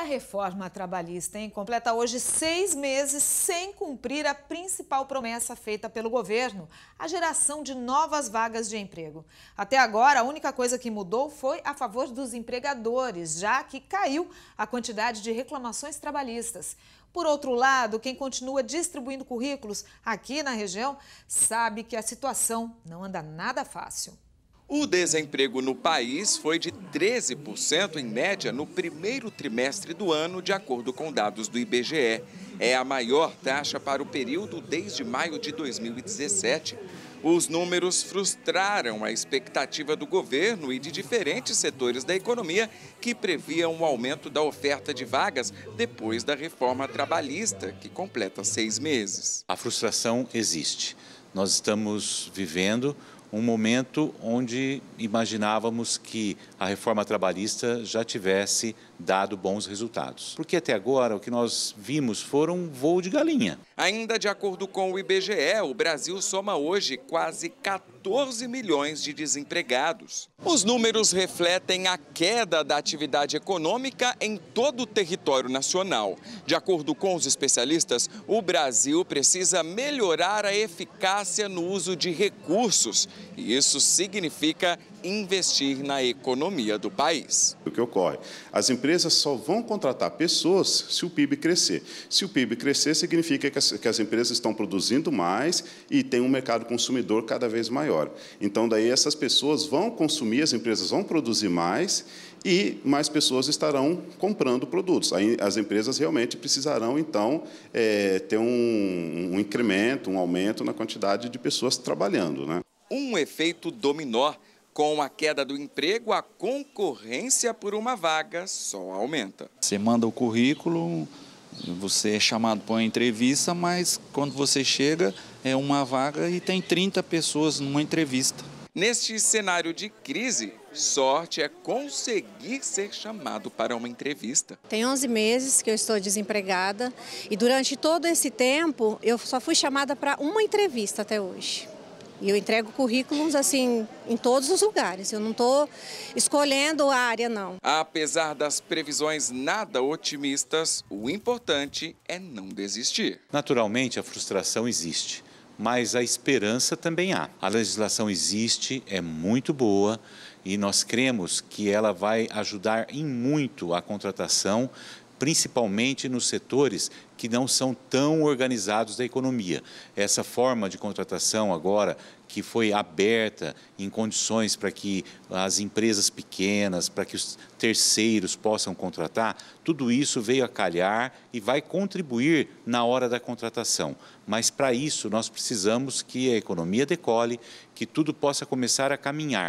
a reforma trabalhista, hein? Completa hoje seis meses sem cumprir a principal promessa feita pelo governo, a geração de novas vagas de emprego. Até agora, a única coisa que mudou foi a favor dos empregadores, já que caiu a quantidade de reclamações trabalhistas. Por outro lado, quem continua distribuindo currículos aqui na região sabe que a situação não anda nada fácil. O desemprego no país foi de 13% em média no primeiro trimestre do ano, de acordo com dados do IBGE. É a maior taxa para o período desde maio de 2017. Os números frustraram a expectativa do governo e de diferentes setores da economia que previam um aumento da oferta de vagas depois da reforma trabalhista, que completa seis meses. A frustração existe. Nós estamos vivendo um momento onde imaginávamos que a reforma trabalhista já tivesse dado bons resultados. Porque até agora o que nós vimos foram um voo de galinha. Ainda de acordo com o IBGE, o Brasil soma hoje quase 14 milhões de desempregados. Os números refletem a queda da atividade econômica em todo o território nacional. De acordo com os especialistas, o Brasil precisa melhorar a eficácia no uso de recursos e isso significa investir na economia do país. O que ocorre? As empresas só vão contratar pessoas se o PIB crescer. Se o PIB crescer, significa que as, que as empresas estão produzindo mais e tem um mercado consumidor cada vez maior. Então, daí essas pessoas vão consumir, as empresas vão produzir mais e mais pessoas estarão comprando produtos. Aí as empresas realmente precisarão, então, é, ter um, um incremento, um aumento na quantidade de pessoas trabalhando. Né? um efeito dominó. Com a queda do emprego, a concorrência por uma vaga só aumenta. Você manda o currículo, você é chamado para uma entrevista, mas quando você chega, é uma vaga e tem 30 pessoas numa entrevista. Neste cenário de crise, sorte é conseguir ser chamado para uma entrevista. Tem 11 meses que eu estou desempregada e durante todo esse tempo eu só fui chamada para uma entrevista até hoje. E eu entrego currículos assim em todos os lugares. Eu não estou escolhendo a área, não. Apesar das previsões nada otimistas, o importante é não desistir. Naturalmente, a frustração existe. Mas a esperança também há. A legislação existe, é muito boa e nós cremos que ela vai ajudar em muito a contratação principalmente nos setores que não são tão organizados da economia. Essa forma de contratação agora, que foi aberta em condições para que as empresas pequenas, para que os terceiros possam contratar, tudo isso veio a calhar e vai contribuir na hora da contratação. Mas para isso nós precisamos que a economia decole, que tudo possa começar a caminhar.